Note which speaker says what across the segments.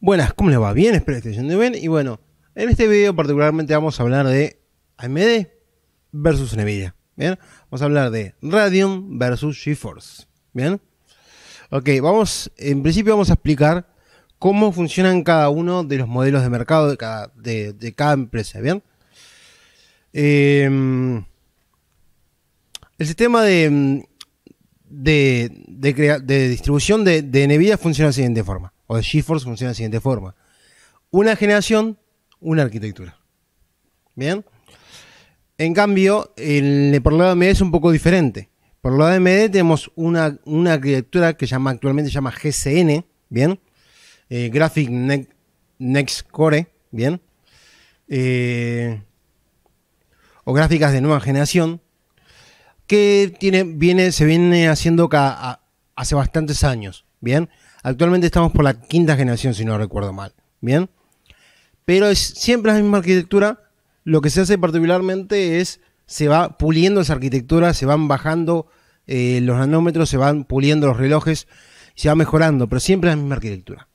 Speaker 1: Buenas, ¿cómo les va? Bien, espero que estén yendo bien. Y bueno, en este video particularmente vamos a hablar de AMD versus Nvidia. Bien, vamos a hablar de Radeon versus GeForce. Bien, ok, vamos, en principio vamos a explicar cómo funcionan cada uno de los modelos de mercado de cada, empresa. Bien, em, el sistema de, distribución de, de, NVIDIA funciona de la siguiente forma o de GeForce funciona de la siguiente forma. Una generación, una arquitectura. ¿Bien? En cambio, el, por el lado de AMD es un poco diferente. Por el lado de AMD tenemos una, arquitectura que actualmente se llama GCN, ¿bien? Eh, Graphic Next Core, ¿bien? Eh, o gráficas de nueva generación, que tiene, viene, se viene haciendo hace bastantes años, ¿bien? Actualmente estamos por la quinta generación, si no recuerdo mal. Bien. Pero es siempre la misma arquitectura. Lo que se hace particularmente es se va puliendo esa arquitectura, se van bajando eh, los nanómetros, se van puliendo los relojes, se va mejorando, pero siempre la misma arquitectura.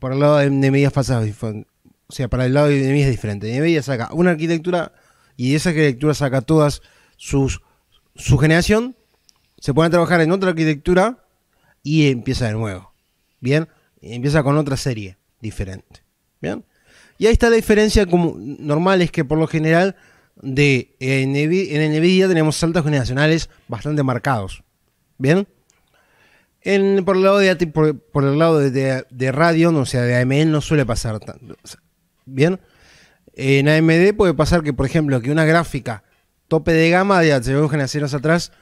Speaker 1: Por el lado de, o sea, para el lado de media es diferente. Nvidia saca una arquitectura y de esa arquitectura saca todas sus su generación, se pone a trabajar en otra arquitectura y empieza de nuevo. ¿bien? Y empieza con otra serie diferente, ¿bien? Y ahí está la diferencia como normal, es que por lo general de, en, NVIDIA tenemos saltos generacionales bastante marcados, ¿bien? En, por el lado de, por, el lado de, de, o sea, de AMD no suele pasar tanto, ¿bien? En AMD puede pasar que, por ejemplo, que una gráfica tope de gama de hace generaciones atrás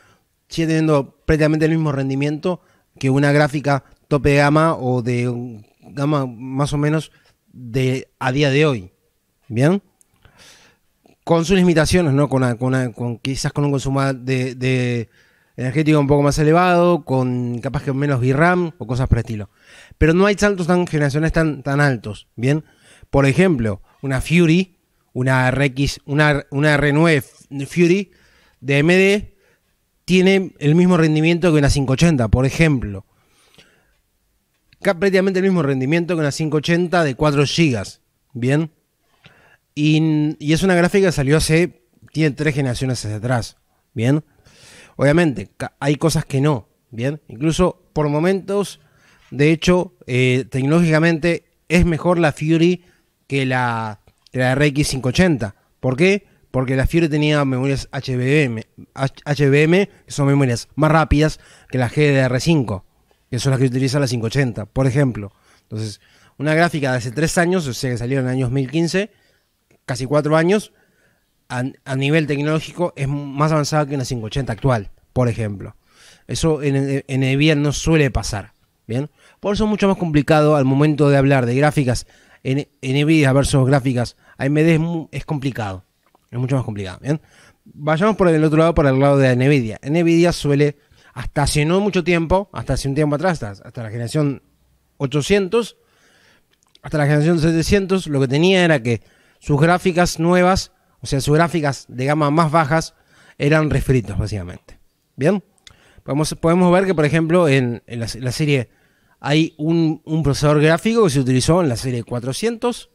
Speaker 1: sigue teniendo prácticamente el mismo rendimiento que una gráfica tope de gama o de gama más o menos de a día de hoy. ¿Bien? Con sus limitaciones, ¿no? Con, quizás con un consumo de, energético un poco más elevado, con capaz que menos VRAM o cosas por el estilo. Pero no hay saltos tan generaciones tan, tan altos, ¿bien? Por ejemplo, una Fury, una RX, una, una R9 Fury de MD tiene el mismo rendimiento que una 580, por ejemplo prácticamente el mismo rendimiento que una 580 de 4 GB. Bien. Y, es una gráfica que salió hace. Tiene tres generaciones hacia atrás. Bien. Obviamente, hay cosas que no. Bien. Incluso por momentos. De hecho, eh, tecnológicamente es mejor la Fury que la, la RX 580. ¿Por qué? Porque la Fury tenía memorias HBM, HBM, que son memorias más rápidas que la GDR5 que son las que utiliza la 580, por ejemplo. Entonces, una gráfica de hace tres años, o sea que salió en el año 2015, casi cuatro años, a, nivel tecnológico es más avanzada que una 580 actual, por ejemplo. Eso en, NVIDIA no suele pasar. ¿bien? Por eso es mucho más complicado al momento de hablar de gráficas en, Nvidia versus gráficas AMD es, es complicado. Es mucho más complicado. ¿bien? Vayamos por el otro lado, por el lado de NVIDIA. NVIDIA suele hasta hace no mucho tiempo, hasta hace un tiempo atrás, hasta, la generación 800, hasta la generación 700, lo que tenía era que sus gráficas nuevas, o sea, sus gráficas de gama más bajas, eran refritos, básicamente. ¿Bien? Podemos, podemos ver que, por ejemplo, en, la, serie hay un, un, procesador gráfico que se utilizó en la serie 400,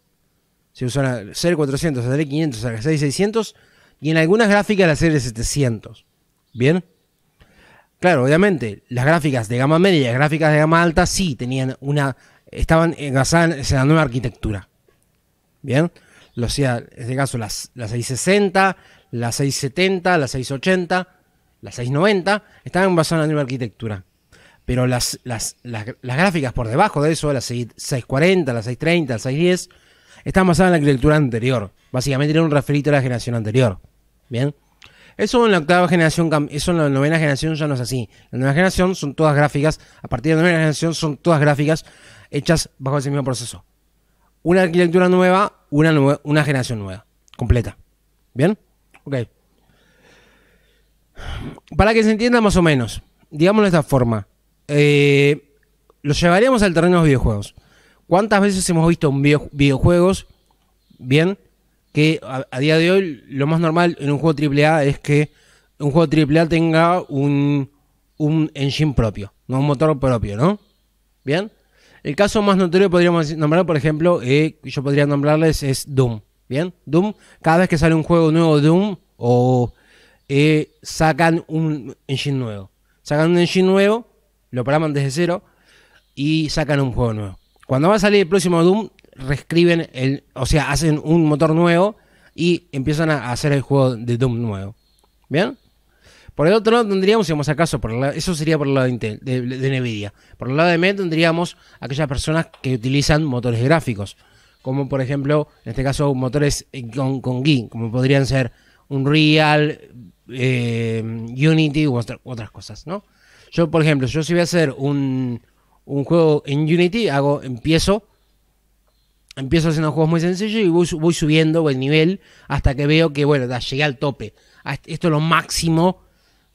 Speaker 1: se usó en la serie 400, la serie 500, la serie 600 y en algunas gráficas la serie 700. ¿Bien? Claro, obviamente, las gráficas de gama media y las gráficas de gama alta sí tenían una. estaban basadas en la nueva arquitectura. Bien, o sea, en este caso las, las 660, las 670, las 680, las 690, estaban basadas en la nueva arquitectura. Pero las, las, gráficas por debajo de eso, las 640, las 630, las 610, estaban basadas en la arquitectura anterior. Básicamente era un referito a la generación anterior. Bien. Eso en la octava generación, eso en la novena generación ya no es así. La novena generación son todas gráficas, a partir de la novena generación son todas gráficas hechas bajo ese mismo proceso. Una arquitectura nueva, una, una generación nueva, completa. ¿Bien? Ok. Para que se entienda más o menos, digámoslo de esta forma, eh, lo llevaríamos al terreno de los videojuegos. ¿Cuántas veces hemos visto un videojuegos, bien, que a, día de hoy lo más normal en un juego AAA es que un juego AAA tenga un, engine propio, no un motor propio, ¿no? Bien. El caso más notorio podríamos nombrar, por ejemplo, eh, yo podría nombrarles es Doom. Bien, Doom, cada vez que sale un juego nuevo Doom o eh, sacan un engine nuevo. Sacan un engine nuevo, lo programan desde cero y sacan un juego nuevo. Cuando va a salir el próximo Doom, reescriben, el, o sea, hacen un motor nuevo y empiezan a hacer el juego de Doom nuevo. ¿Bien? Por el otro lado tendríamos, digamos acaso, por eso sería por el lado de, Nvidia. Por el lado de Meta tendríamos aquellas personas que utilizan motores gráficos, como por ejemplo, en este caso, motores con, con como podrían ser Unreal, Real eh, Unity u, otras cosas, ¿no? Yo, por ejemplo, yo si voy a hacer un, un juego en Unity, hago, empiezo empiezo haciendo juegos muy sencillos y voy, subiendo el nivel hasta que veo que, bueno, llegué al tope. Esto es lo máximo.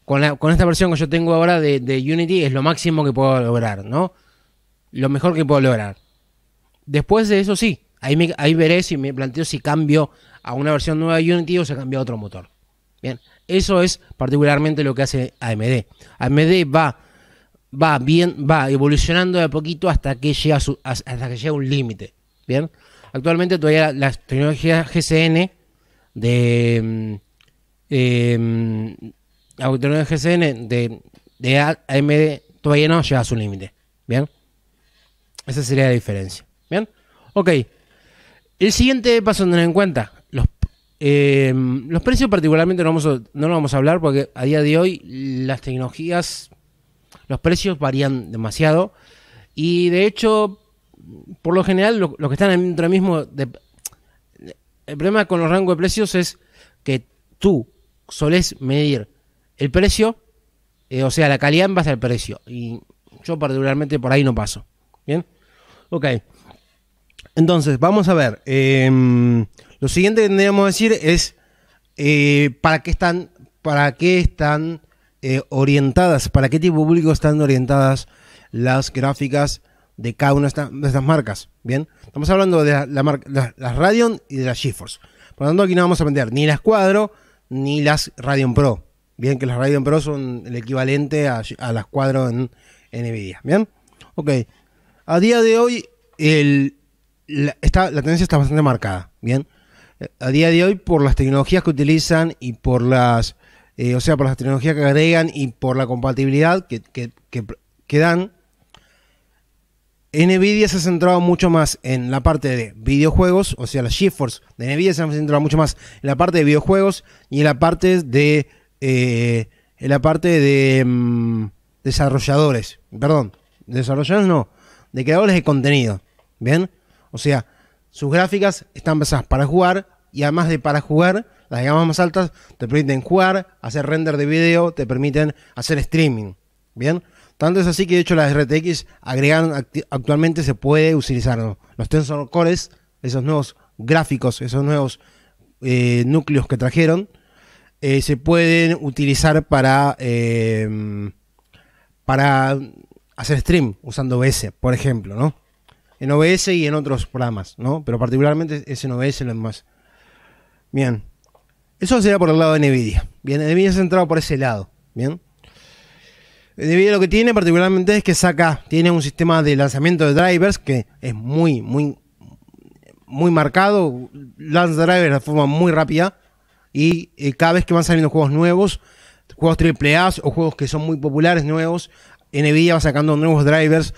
Speaker 1: Con, esta versión que yo tengo ahora de, Unity es lo máximo que puedo lograr, ¿no? Lo mejor que puedo lograr. Después de eso sí, ahí, veré si me planteo si cambio a una versión nueva de Unity o se cambia a otro motor. Bien, eso es particularmente lo que hace AMD. AMD va, va, bien, va evolucionando de a poquito hasta que llega, hasta que llega a un límite Bien. Actualmente todavía las tecnologías GCN de mm, eh, em, GCN de, de AMD todavía no llega a su límite. Bien. Esa sería la diferencia. Bien. Ok. El siguiente paso a tener en cuenta. Los, em, los precios particularmente vamos no lo vamos a hablar porque a día de hoy las tecnologías, los precios varían demasiado. Y de hecho por lo general, lo que están dentro mismo. De, el problema con los rangos de precios es que tú solés medir el precio, eh, o sea, la calidad en base al precio. Y yo, particularmente, por ahí no paso. ¿Bien? Ok. Entonces, vamos a ver. Em, lo siguiente que tendríamos que decir es eh, para qué están, para qué están eh, orientadas, para qué tipo de público están orientadas las gráficas de cada una de estas marcas. Bien, estamos hablando de la, las Radeon y de las GeForce. Por lo tanto, aquí no vamos a vender ni las Cuadro ni las Radeon Pro. Bien, que las Radeon Pro son el equivalente a, las Cuadro en, Nvidia. Bien, ok. A día de hoy, la, está, la tendencia está bastante marcada. Bien, eh, a día de hoy, por las tecnologías que utilizan y por las eh, o sea, por las tecnologías que agregan y por la compatibilidad que, que, dan, NVIDIA se ha centrado mucho más en la parte de videojuegos, o sea, las GeForce de NVIDIA se han centrado mucho más en la parte de videojuegos y en la parte de. Eh, en la parte de. Mm, desarrolladores, perdón, desarrolladores no, de creadores de contenido, ¿bien? O sea, sus gráficas están basadas para jugar y además de para jugar, las gamas más altas te permiten jugar, hacer render de video, te permiten hacer streaming, ¿bien? Tanto es así que de hecho las RTX agregaron actualmente se puede utilizar los Tensor Cores, esos nuevos gráficos, esos nuevos eh, núcleos que trajeron, eh, se pueden utilizar para, em, para hacer stream usando OBS, por ejemplo, ¿no? En OBS y en otros programas, ¿no? Pero particularmente es en OBS lo más. Bien. Eso sería por el lado de Nvidia. Bien, Nvidia se ha centrado por ese lado. Bien. NVIDIA lo que tiene particularmente es que saca, tiene un sistema de lanzamiento de drivers que es muy, muy, muy marcado, lanza drivers de forma muy rápida y eh, cada vez que van saliendo juegos nuevos, juegos AAA o juegos que son muy populares nuevos, NVIDIA va sacando nuevos drivers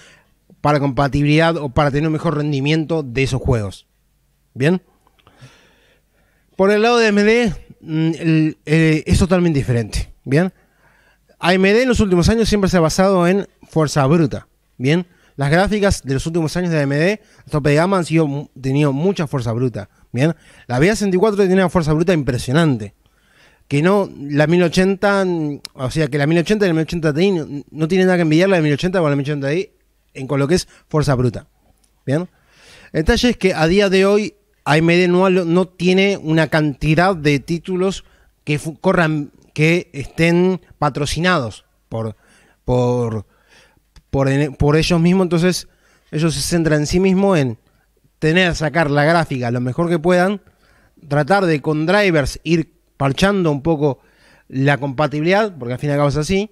Speaker 1: para compatibilidad o para tener un mejor rendimiento de esos juegos. ¿Bien? Por el lado de AMD, mm, eh, es totalmente diferente. ¿Bien? AMD en los últimos años siempre se ha basado en fuerza bruta. Bien, las gráficas de los últimos años de AMD, tope de gama, han sido, tenido mucha fuerza bruta. Bien, la Vía 64 tiene una fuerza bruta impresionante. Que no, la 1080, o sea, que la 1080 y la 1080 Ti no, no tienen nada que envidiar la 1080 con la 1080 Ti en con lo que es fuerza bruta. Bien, el detalle es que a día de hoy AMD no, no tiene una cantidad de títulos que corran que estén patrocinados por, por, por, ellos mismos, entonces ellos se centran en sí mismos en tener, sacar la gráfica lo mejor que puedan, tratar de con drivers ir parchando un poco la compatibilidad, porque al fin y al cabo es así,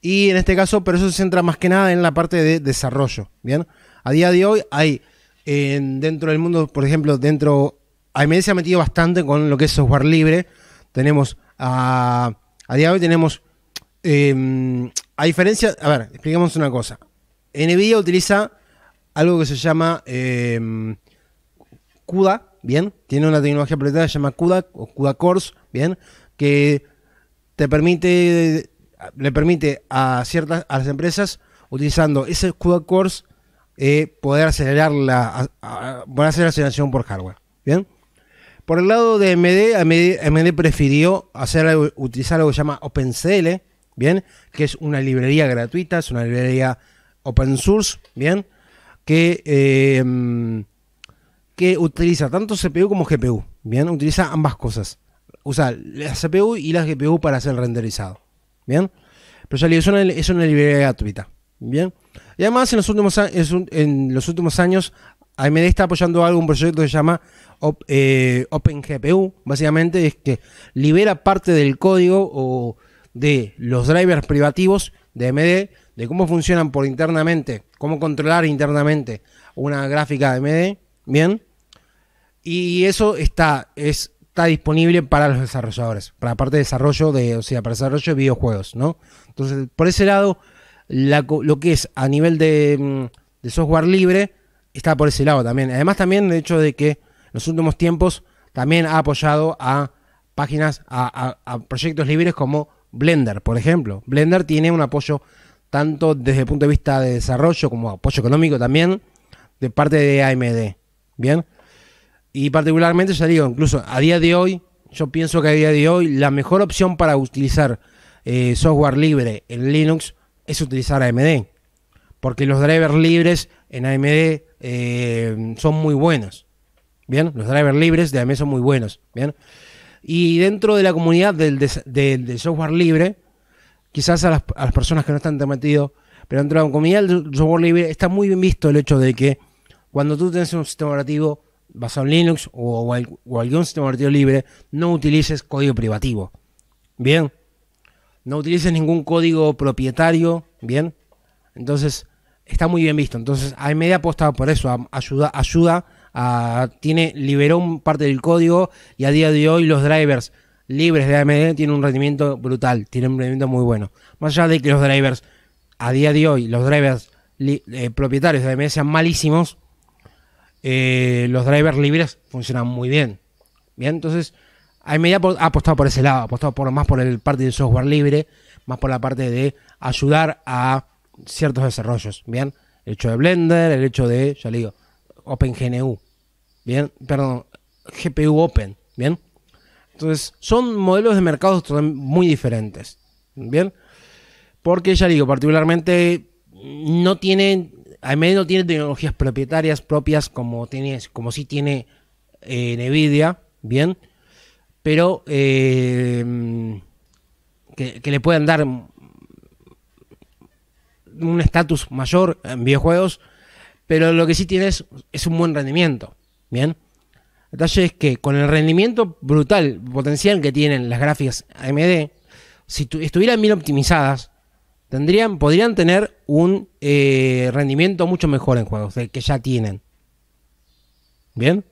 Speaker 1: y en este caso, pero eso se centra más que nada en la parte de desarrollo, ¿bien? A día de hoy hay dentro del mundo, por ejemplo, dentro AMD se ha metido bastante con lo que es software libre. Tenemos a, día de hoy tenemos. Em, a diferencia. A ver, expliquemos una cosa. NVIDIA utiliza algo que se llama em, CUDA, ¿bien? Tiene una tecnología apretada que se llama CUDA o CUDA Cores, ¿bien? Que te permite, le permite a ciertas a las empresas, utilizando ese CUDA Cores, eh, poder acelerar la aceleración por hardware, ¿bien? Por el lado de MD, MD prefirió hacer utilizar algo que se llama OpenCL, ¿bien? Que es una librería gratuita, es una librería open source, ¿bien? Que, em, que utiliza tanto CPU como GPU, ¿bien? Utiliza ambas cosas. Usa la CPU y la GPU para hacer renderizado, ¿bien? Pero le es una, es librería gratuita, ¿bien? Y además en los últimos años AMD está apoyando algo, un proyecto que se llama eh, OpenGPU, básicamente es que libera parte del código o de los drivers privativos de AMD, de cómo funcionan por internamente, cómo controlar internamente una gráfica de AMD, ¿bien? Y eso está, está disponible para los desarrolladores, para la parte de desarrollo de, o sea, para desarrollo de videojuegos, ¿no? Entonces, por ese lado, lo que es a nivel de mm, software libre, está por ese lado también. Además también de hecho de que en los últimos tiempos también ha apoyado a páginas, a, proyectos libres como Blender, por ejemplo. Blender tiene un apoyo tanto desde el punto de vista de desarrollo como apoyo económico también de parte de AMD. Bien. Y particularmente, ya digo, incluso a día de hoy, yo pienso que a día de hoy la mejor opción para utilizar eh, software libre en Linux es utilizar AMD. Porque los drivers libres en AMD eh, son muy buenos. ¿Bien? Los drivers libres de son muy buenos. ¿Bien? Y dentro de la comunidad del, software libre, quizás a las, personas que no están tan metidos, pero dentro de la comunidad del software libre está muy bien visto el hecho de que cuando tú tienes un sistema operativo basado en Linux o, o algún sistema operativo libre, no utilices código privativo. Bien. No utilices ningún código propietario. Bien. Entonces, está muy bien visto. Entonces, AMD ha apostado por eso, ayuda, ayuda tiene, liberó parte del código y a día de hoy los drivers libres de AMD tienen un rendimiento brutal, tienen un rendimiento muy bueno. Más allá de que los drivers, a día de hoy, los drivers eh, propietarios de AMD sean malísimos, eh, los drivers libres funcionan muy bien. Bien, entonces AMD ha apostado por ese lado, ha apostado por, más por el parte del software libre, más por la parte de ayudar a ciertos desarrollos, ¿bien? El hecho de Blender, el hecho de, ya le digo, OpenGNU, ¿bien? Perdón, GPU Open, ¿bien? Entonces, son modelos de mercados muy diferentes, ¿bien? Porque, ya digo, particularmente no tienen, menos no tiene tecnologías propietarias propias como, tiene, como sí tiene eh, NVIDIA, ¿bien? Pero eh, que, le pueden dar un estatus mayor en videojuegos, pero lo que sí tienes es un buen rendimiento. Bien. El detalle es que con el rendimiento brutal, potencial que tienen las gráficas AMD, si estuvieran bien optimizadas, tendrían, podrían tener un eh, rendimiento mucho mejor en juegos del que ya tienen. Bien.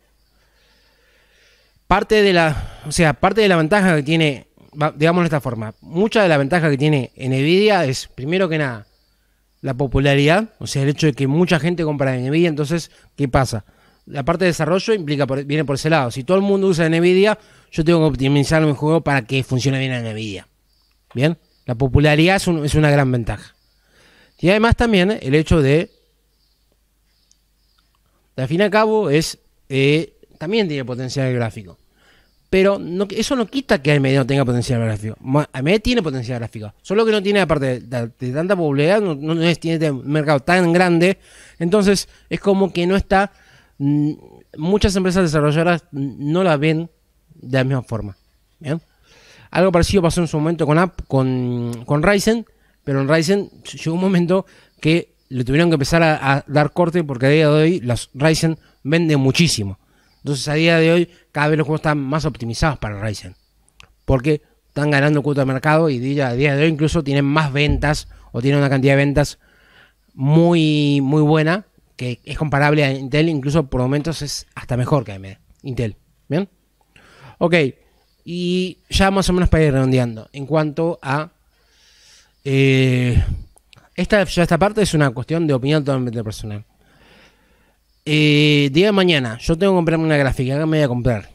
Speaker 1: Parte de la, o sea, parte de la ventaja que tiene, digamos de esta forma, mucha de la ventaja que tiene Nvidia es, primero que nada, la popularidad, o sea, el hecho de que mucha gente compra Nvidia, entonces, ¿qué pasa? La parte de desarrollo implica viene por ese lado. Si todo el mundo usa Nvidia, yo tengo que optimizar mi juego para que funcione bien en Nvidia. ¿Bien? La popularidad es, una gran ventaja. Y además también el hecho de, de al fin y al cabo, es, eh, también tiene potencial gráfico pero no, eso no quita que AMD no tenga potencial gráfico. AMD tiene potencial gráfico, solo que no tiene, aparte de, tanta popularidad, no, tiene un este mercado tan grande, entonces es como que no está, mm, muchas empresas desarrolladoras no la ven de la misma forma. Algo parecido pasó en su momento con, App, con, Ryzen, pero en Ryzen llegó un momento que le tuvieron que empezar a, dar corte porque a día de hoy las Ryzen venden muchísimo. Entonces, a día de hoy, cada vez los juegos están más optimizados para Ryzen. Porque están ganando cuota de mercado y a día de hoy incluso tienen más ventas o tienen una cantidad de ventas muy, muy buena que es comparable a Intel, incluso por momentos es hasta mejor que AMD. Intel. ¿Bien? Ok. Y ya más o menos para ir redondeando. En cuanto a. Eh, esta, esta parte es una cuestión de opinión totalmente personal. Eh, día mañana, yo tengo que comprarme una gráfica, acá me voy a comprar.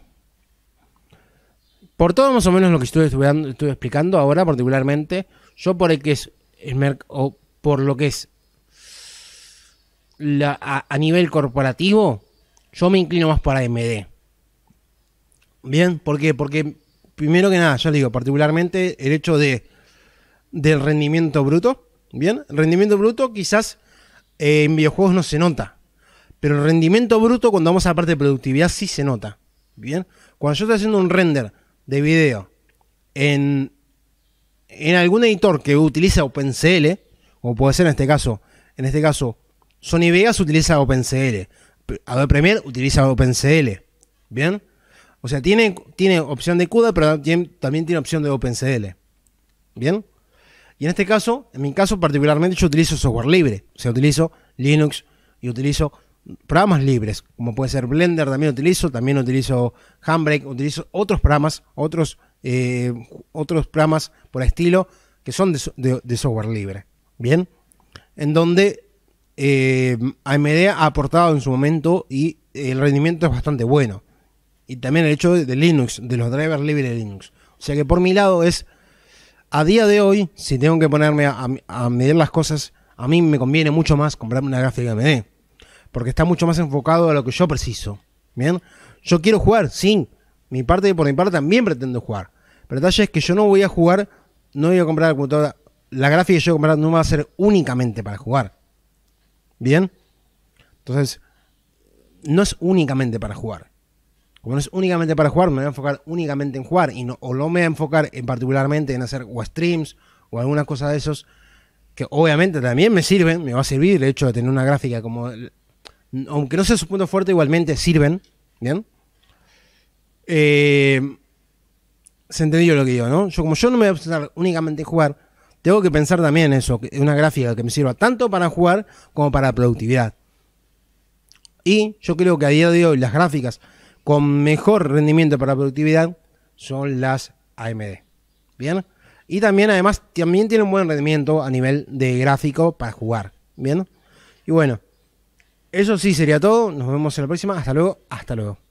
Speaker 1: Por todo más o menos lo que estuve, estuve, explicando ahora particularmente, yo por el que es por lo que es a, nivel corporativo, yo me inclino más para AMD. Bien, ¿por qué? Porque primero que nada, yo digo, particularmente el hecho de del rendimiento bruto, bien, rendimiento bruto quizás eh, en videojuegos no se nota, pero el rendimiento bruto, cuando vamos a la parte de productividad, sí se nota. Bien. Cuando yo estoy haciendo un render de video en, en algún editor que utiliza OpenCL, o puede ser en este caso, en este caso, Sony Vegas utiliza OpenCL, Adobe Premiere utiliza OpenCL. Bien. O sea, tiene, tiene opción de CUDA, pero también tiene opción de OpenCL. Bien. Y en este caso, en mi caso particularmente, yo utilizo software libre. O sea, utilizo Linux y utilizo programas libres, como puede ser Blender, también utilizo, también utilizo Handbrake, utilizo otros programas, otros, eh, otros programas por estilo que son de, software libre. Bien, en donde eh, AMD ha aportado en su momento y el rendimiento es bastante bueno. Y también el hecho de, Linux, de los drivers libres de Linux. O sea que por mi lado es, a día de hoy, si tengo que ponerme a, a medir las cosas, a mí me conviene mucho más comprarme una gráfica AMD porque está mucho más enfocado a lo que yo preciso. Bien, yo quiero jugar, sí. Mi parte, por mi parte, también pretendo jugar. Pero el detalle es que yo no voy a jugar, no voy a comprar la computadora. La gráfica que yo voy a comprar no va a ser únicamente para jugar. Bien, entonces, no es únicamente para jugar. Como no es únicamente para jugar, me voy a enfocar únicamente en jugar. Y no, o no me voy a enfocar en particularmente en hacer o streams o algunas cosas de esos. Que obviamente también me sirven, me va a servir el hecho de tener una gráfica como aunque no sea su punto fuerte, igualmente sirven. ¿Bien? Eh, se entendió lo que digo, ¿no? Yo como yo no me voy a obsesionar únicamente en jugar, tengo que pensar también eso, una gráfica que me sirva tanto para jugar como para productividad. Y yo creo que a día de hoy las gráficas con mejor rendimiento para productividad son las AMD. ¿Bien? Y también además también tiene un buen rendimiento a nivel de gráfico para jugar. ¿Bien? Y bueno, eso sí sería todo. Nos vemos en la próxima. Hasta luego. Hasta luego.